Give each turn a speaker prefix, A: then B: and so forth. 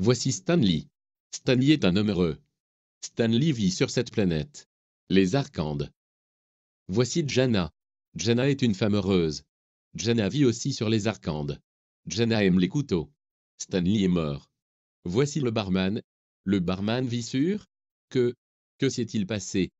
A: Voici Stanley. Stanley est un homme heureux. Stanley vit sur cette planète. Les Arcandes. Voici Jana. Jana est une femme heureuse. Jana vit aussi sur les Arcandes. Jana aime les couteaux. Stanley est mort. Voici le barman. Le barman vit sur que que s'est-il passé